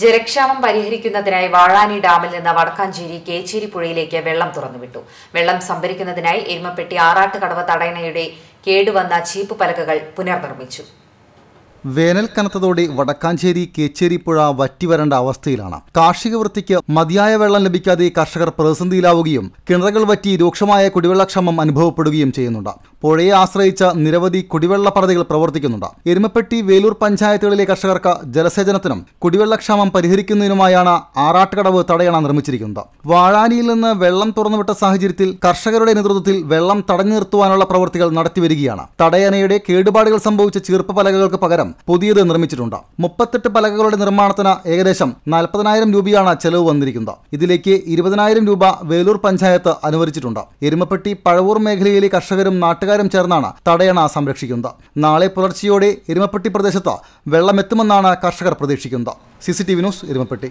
ജലക്ഷാമം പരിഹരിക്കുന്നതിനായി വാഴാനി ഡാമിൽ നിന്ന് വടക്കാഞ്ചേരി കേച്ചേരി പുഴയിലേക്ക് വെള്ളം തുറന്നുവിട്ടു വെള്ളം സംഭരിക്കുന്നതിനായി എരുമപ്പെട്ടി ആറാട്ടുകടവ് തടയണയുടെ കേടുവന്ന ചീപ്പ് പലകകൾ പുനർനിർമ്മിച്ചു വേനൽ കനത്തതോടെ വടക്കാഞ്ചേരി കേച്ചേരി കേച്ചേരിപ്പുഴ വറ്റിവരേണ്ട അവസ്ഥയിലാണ് കാർഷിക വൃത്തിക്ക് മതിയായ വെള്ളം ലഭിക്കാതെ കർഷകർ പ്രതിസന്ധിയിലാവുകയും കിണറുകൾ വറ്റി രൂക്ഷമായ കുടിവെള്ളക്ഷമം അനുഭവപ്പെടുകയും ചെയ്യുന്നുണ്ട് പുഴയെ ആശ്രയിച്ച നിരവധി കുടിവെള്ള പദ്ധതികൾ പ്രവർത്തിക്കുന്നുണ്ട് എരുമപ്പെട്ടി വേലൂർ പഞ്ചായത്തുകളിലെ കർഷകർക്ക് ജലസേചനത്തിനും കുടിവെള്ളക്ഷാമം പരിഹരിക്കുന്നതിനുമായാണ് ആറാട്ടുകടവ് തടയണ നിർമ്മിച്ചിരിക്കുന്നത് വാഴാനിയിൽ നിന്ന് വെള്ളം തുറന്നുവിട്ട സാഹചര്യത്തിൽ കർഷകരുടെ നേതൃത്വത്തിൽ വെള്ളം തടഞ്ഞു നിർത്തുവാനുള്ള പ്രവൃത്തികൾ നടത്തിവരികയാണ് തടയണയുടെ കേടുപാടുകൾ സംഭവിച്ച ചീർപ്പ് പലകകൾക്ക് പകരം പകരം പുതിയത് നിർമ്മിച്ചിട്ടുണ്ട് മുപ്പത്തെട്ട് പലകകളുടെ നിർമ്മാണത്തിന് ഏകദേശം നാൽപ്പതിനായിരം രൂപയാണ് ചെലവ് വന്നിരിക്കുന്നത് ഇതിലേക്ക് ഇരുപതിനായിരം രൂപ വേലൂർ പഞ്ചായത്ത് അനുവദിച്ചിട്ടുണ്ട് എരുമപ്പെട്ടി പഴവൂർ മേഖലയിലെ കർഷകരും നാട്ടുകാരും ചേർന്നാണ് തടയണ സംരക്ഷിക്കുന്നത് നാളെ പുലർച്ചെയോടെ എരുമപ്പെട്ടി പ്രദേശത്ത് വെള്ളമെത്തുമെന്നാണ് കർഷകർ പ്രതീക്ഷിക്കുന്നത് C C T V news Erumapetty